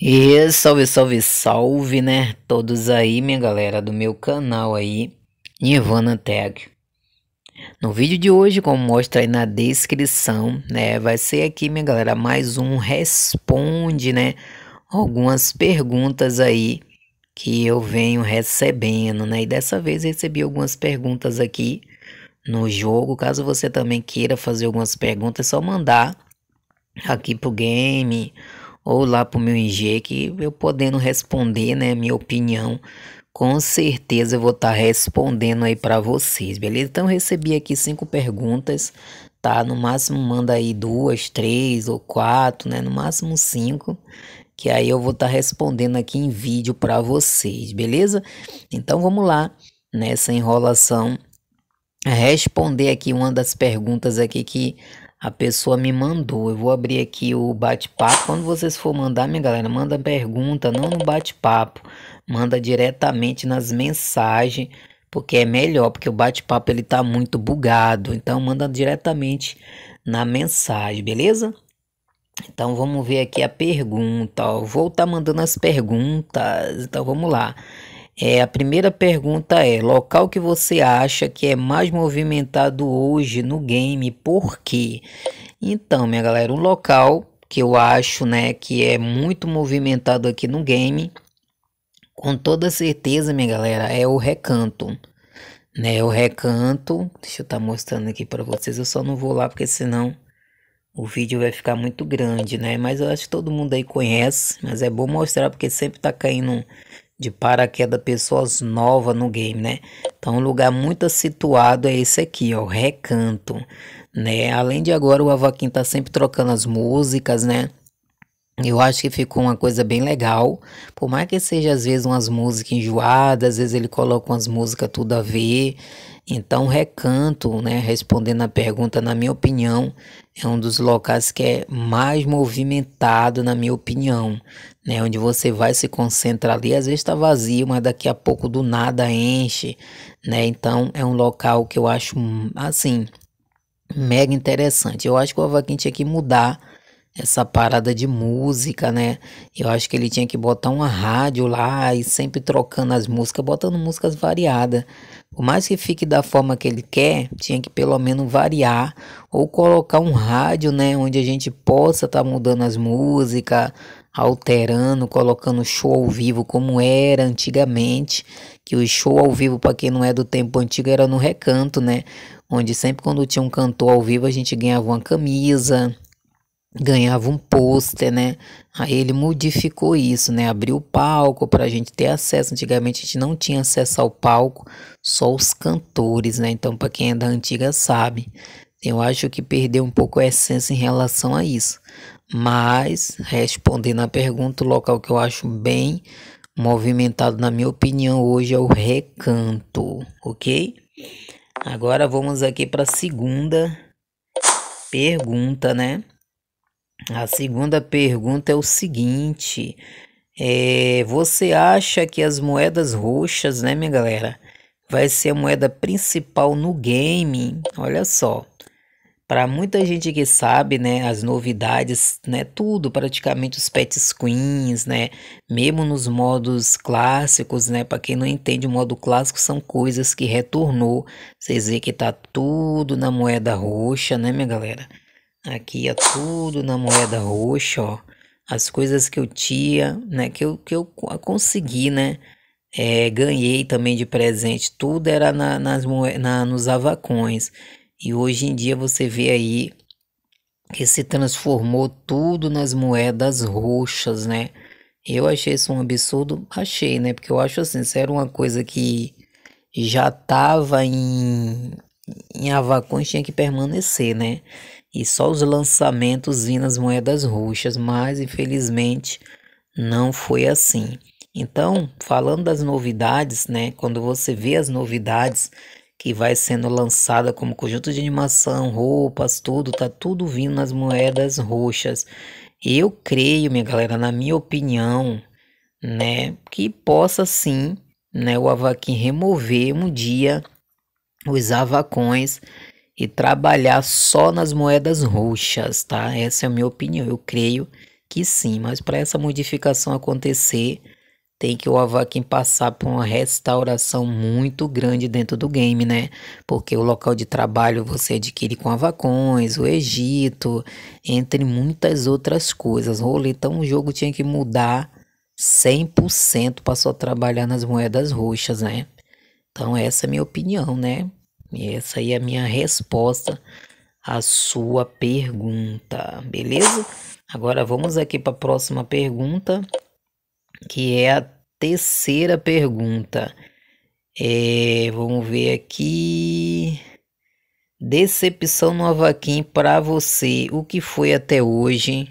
E salve, salve, salve, né? Todos aí, minha galera do meu canal aí, Nirvana Tag No vídeo de hoje, como mostra aí na descrição, né? Vai ser aqui, minha galera, mais um responde, né? Algumas perguntas aí que eu venho recebendo, né? E dessa vez recebi algumas perguntas aqui no jogo. Caso você também queira fazer algumas perguntas, é só mandar aqui pro game ou lá para o meu IG, que eu podendo responder, né, minha opinião, com certeza eu vou estar tá respondendo aí para vocês, beleza? Então recebi aqui cinco perguntas, tá? No máximo manda aí duas, três ou quatro, né? No máximo cinco, que aí eu vou estar tá respondendo aqui em vídeo para vocês, beleza? Então vamos lá nessa enrolação responder aqui uma das perguntas aqui que a pessoa me mandou. Eu vou abrir aqui o bate-papo. Quando vocês for mandar, minha galera, manda pergunta, não no bate-papo. Manda diretamente nas mensagens, porque é melhor, porque o bate-papo ele tá muito bugado. Então manda diretamente na mensagem, beleza? Então vamos ver aqui a pergunta. Ó. Vou estar tá mandando as perguntas. Então vamos lá. É, a primeira pergunta é: local que você acha que é mais movimentado hoje no game, por quê? Então, minha galera, o local que eu acho né, que é muito movimentado aqui no game, com toda certeza, minha galera, é o recanto. Né, o recanto, deixa eu estar tá mostrando aqui para vocês, eu só não vou lá porque senão o vídeo vai ficar muito grande, né? Mas eu acho que todo mundo aí conhece, mas é bom mostrar porque sempre tá caindo de paraquedas pessoas novas no game, né? Então, um lugar muito situado é esse aqui, ó, Recanto, né? Além de agora o Avaquim tá sempre trocando as músicas, né? Eu acho que ficou uma coisa bem legal, por mais que seja às vezes umas músicas enjoadas, às vezes ele coloca umas músicas tudo a ver. Então, Recanto, né, respondendo a pergunta, na minha opinião, é um dos locais que é mais movimentado, na minha opinião né? Onde você vai se concentrar ali, às vezes está vazio, mas daqui a pouco do nada enche, né? Então é um local que eu acho assim mega interessante. Eu acho que o Avaquim tinha que mudar essa parada de música, né? Eu acho que ele tinha que botar uma rádio lá e sempre trocando as músicas, botando músicas variadas. Por mais que fique da forma que ele quer, tinha que pelo menos variar ou colocar um rádio, né, onde a gente possa estar tá mudando as músicas, alterando, colocando show ao vivo como era antigamente, que o show ao vivo para quem não é do tempo antigo era no recanto, né? Onde sempre quando tinha um cantor ao vivo a gente ganhava uma camisa, ganhava um pôster, né? Aí ele modificou isso, né? Abriu o palco para a gente ter acesso. Antigamente a gente não tinha acesso ao palco, só os cantores, né? Então, para quem é da antiga sabe. Eu acho que perdeu um pouco a essência em relação a isso. Mas, respondendo à pergunta, o local que eu acho bem movimentado, na minha opinião, hoje é o recanto, ok? Agora vamos aqui para a segunda pergunta, né? A segunda pergunta é o seguinte: é, você acha que as moedas roxas, né, minha galera, vai ser a moeda principal no game? Olha só. Para muita gente que sabe, né, as novidades, né, tudo, praticamente os pet screens, né, mesmo nos modos clássicos, né, para quem não entende o modo clássico são coisas que retornou. Vocês vê que tá tudo na moeda roxa, né, minha galera? Aqui é tudo na moeda roxa, ó. As coisas que eu tinha, né, que eu, que eu consegui, né, é, ganhei também de presente, tudo era na, nas, na, nos avacões. E hoje em dia você vê aí que se transformou tudo nas moedas roxas, né? Eu achei isso um absurdo, achei, né? Porque eu acho assim, isso era uma coisa que já tava em, em Avacões, tinha que permanecer, né? E só os lançamentos vindo as moedas roxas, mas infelizmente não foi assim. Então, falando das novidades, né? Quando você vê as novidades, que vai sendo lançada como conjunto de animação, roupas, tudo, tá tudo vindo nas moedas roxas. Eu creio, minha galera, na minha opinião, né, que possa sim, né, o Avaquim remover um dia os avacões e trabalhar só nas moedas roxas, tá? Essa é a minha opinião. Eu creio que sim, mas para essa modificação acontecer, tem que o Avakin passar por uma restauração muito grande dentro do game, né? Porque o local de trabalho você adquire com Avacões, o Egito, entre muitas outras coisas. Rolê, então o jogo tinha que mudar 100% para só trabalhar nas moedas roxas, né? Então essa é a minha opinião, né? E essa aí é a minha resposta à sua pergunta, beleza? Agora vamos aqui para a próxima pergunta que é a terceira pergunta. É, vamos ver aqui. Decepção no Avaquim para você. O que foi até hoje?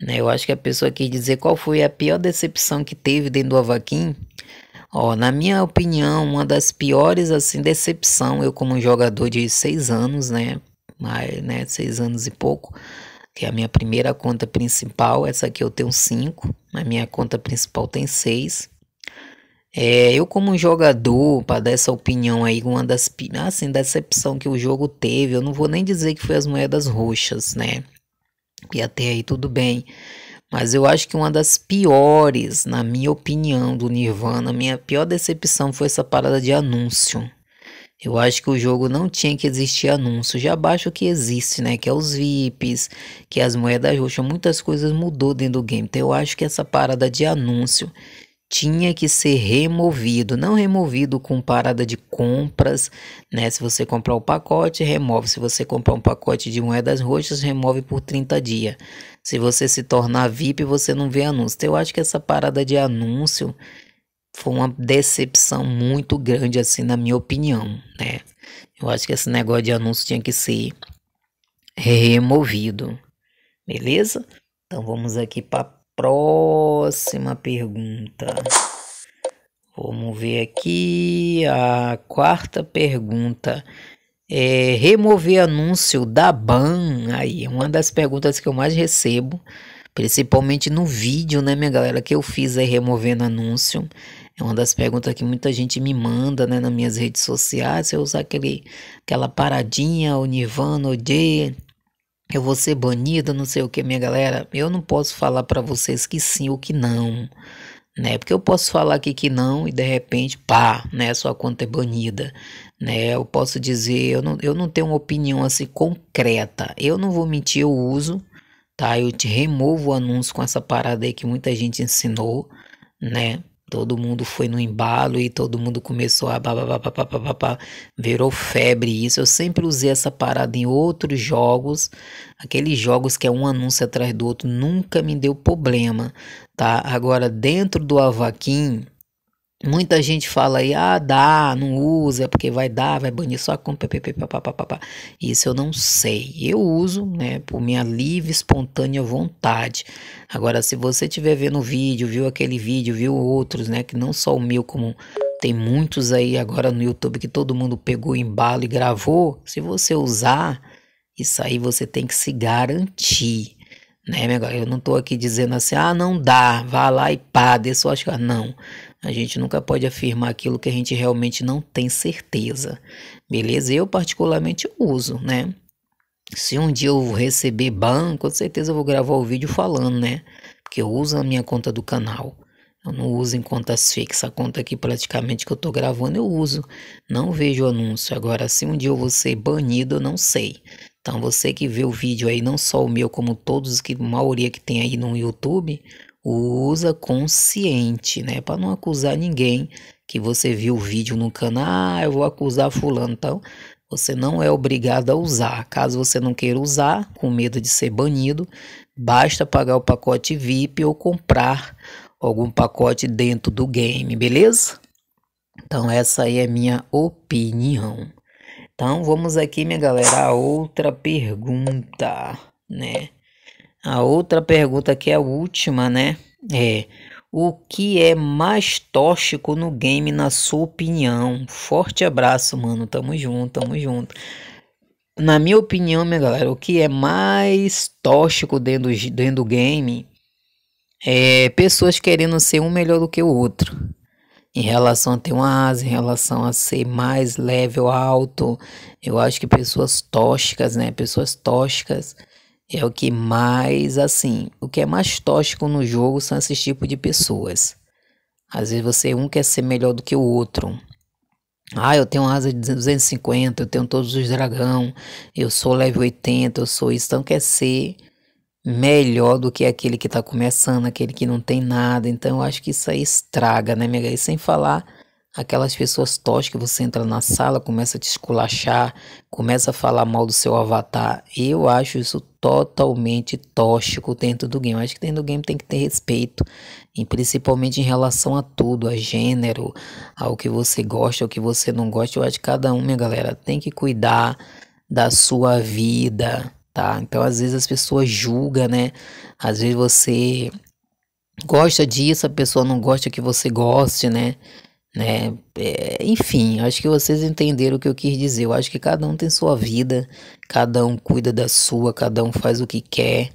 Né, eu acho que a pessoa quis dizer qual foi a pior decepção que teve dentro do Avaquim. Ó, na minha opinião, uma das piores assim decepção, eu como jogador de seis anos, né? Mais, né, seis anos e pouco que é a minha primeira conta principal. Essa aqui eu tenho 5, na minha conta principal tem 6. É, eu como jogador, para dar essa opinião aí, uma das assim, decepção que o jogo teve, eu não vou nem dizer que foi as moedas roxas, né? E até aí tudo bem. Mas eu acho que uma das piores, na minha opinião, do Nirvana, minha pior decepção foi essa parada de anúncio. Eu acho que o jogo não tinha que existir anúncio. Já abaixo que existe, né? Que é os VIPs, que é as moedas roxas, muitas coisas mudou dentro do game. Então eu acho que essa parada de anúncio tinha que ser removido, não removido com parada de compras, né? Se você comprar o pacote, remove. Se você comprar um pacote de moedas roxas, remove por 30 dias. Se você se tornar VIP, você não vê anúncio. Então, eu acho que essa parada de anúncio foi uma decepção muito grande, assim, na minha opinião, né? Eu acho que esse negócio de anúncio tinha que ser removido, beleza? Então vamos aqui para próxima pergunta. Vamos ver aqui a quarta pergunta. É, remover anúncio da ban aí uma das perguntas que eu mais recebo principalmente no vídeo né minha galera que eu fiz aí removendo anúncio é uma das perguntas que muita gente me manda né, nas minhas redes sociais. Se eu usar aquele, aquela paradinha, o Nirvana, o Jay, eu vou ser banido não sei o que, minha galera. Eu não posso falar para vocês que sim ou que não. Né? Porque eu posso falar aqui que não e de repente, pá, né? Sua conta é banida. Né? Eu posso dizer, eu não, eu não tenho uma opinião assim concreta. Eu não vou mentir, eu uso tá? Eu te removo o anúncio com essa parada aí que muita gente ensinou, né? Todo mundo foi no embalo e todo mundo começou a papapá, virou febre isso. Eu sempre usei essa parada em outros jogos, aqueles jogos que é um anúncio atrás do outro, nunca me deu problema, tá? Agora, dentro do Avaquim, Muita gente fala aí, ah, dá, não usa, porque vai dar, vai banir sua conta, papapá. Isso eu não sei. Eu uso, né, por minha livre, espontânea vontade. Agora, se você estiver vendo o vídeo, viu aquele vídeo, viu outros, né, que não só o meu, como tem muitos aí agora no YouTube que todo mundo pegou embalo e gravou. Se você usar, isso aí você tem que se garantir. Né, meu Eu não tô aqui dizendo assim, ah, não dá, vá lá e pá, dê sua. Ah, não. Não. A gente nunca pode afirmar aquilo que a gente realmente não tem certeza, beleza? Eu, particularmente, uso, né? Se um dia eu receber ban, com certeza eu vou gravar o vídeo falando, né? Porque eu uso a minha conta do canal. Eu não uso em contas fixas. A conta aqui praticamente que eu tô gravando eu uso. Não vejo anúncio. Agora, se um dia eu vou ser banido, eu não sei. Então, você que vê o vídeo aí, não só o meu, como todos que maioria que tem aí no YouTube, usa consciente, né? Para não acusar ninguém que você viu o vídeo no canal, ah, eu vou acusar fulano, então você não é obrigado a usar. Caso você não queira usar, com medo de ser banido, basta pagar o pacote VIP ou comprar algum pacote dentro do game, beleza? Então essa aí é minha opinião. Então vamos aqui, minha galera, a outra pergunta, né? A outra pergunta que é a última, né? É o que é mais tóxico no game, na sua opinião? Forte abraço, mano. Tamo junto, tamo junto. Na minha opinião, minha galera, o que é mais tóxico dentro, do, dentro do game é pessoas querendo ser um melhor do que o outro. Em relação a ter uma asa, em relação a ser mais level alto, eu acho que pessoas tóxicas, né? Pessoas tóxicas é o que mais, assim, o que é mais tóxico no jogo são esses tipos de pessoas. Às vezes você um quer ser melhor do que o outro. Ah, eu tenho asa de 250, eu tenho todos os dragão, eu sou level 80, eu sou isso. Então quer ser melhor do que aquele que está começando, aquele que não tem nada. Então eu acho que isso aí estraga, né, Mega? E sem falar Aquelas pessoas tos que você entra na sala, começa a te esculachar, começa a falar mal do seu avatar. Eu acho isso totalmente tóxico dentro do game. Eu acho que dentro do game tem que ter respeito, e principalmente em relação a tudo, a gênero, ao que você gosta, ao que você não gosta. Eu acho que cada um, minha galera, tem que cuidar da sua vida, tá? Então às vezes as pessoas julgam, né? Às vezes você gosta disso, a pessoa não gosta que você goste, né? Né? É, enfim, acho que vocês entenderam o que eu quis dizer. Eu acho que cada um tem sua vida, cada um cuida da sua, cada um faz o que quer.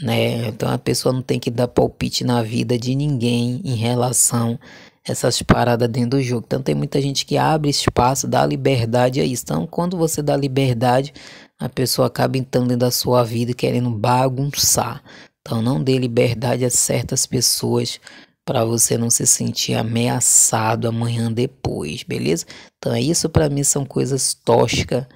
Né? Então a pessoa não tem que dar palpite na vida de ninguém em relação a essas paradas dentro do jogo. Então tem muita gente que abre espaço, dá liberdade a isso. Então quando você dá liberdade, a pessoa acaba entrando dentro da sua vida querendo bagunçar. Então não dê liberdade a certas pessoas para você não se sentir ameaçado amanhã depois, beleza? Então, é isso para mim são coisas tóxicas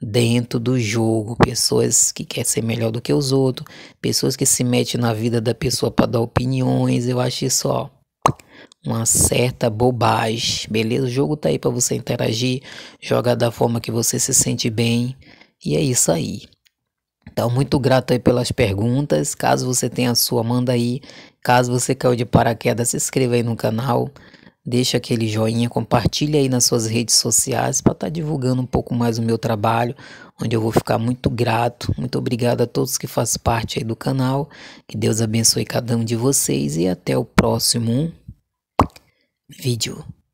dentro do jogo, pessoas que querem ser melhor do que os outros, pessoas que se metem na vida da pessoa para dar opiniões. Eu acho isso, ó, uma certa bobagem, beleza? O jogo tá aí para você interagir, jogar da forma que você se sente bem. E é isso aí. Então, muito grato aí pelas perguntas. Caso você tenha a sua, manda aí Caso você caiu de paraquedas, se inscreva aí no canal, deixa aquele joinha, compartilha aí nas suas redes sociais para estar tá divulgando um pouco mais o meu trabalho, onde eu vou ficar muito grato. Muito obrigado a todos que fazem parte aí do canal. Que Deus abençoe cada um de vocês e até o próximo vídeo.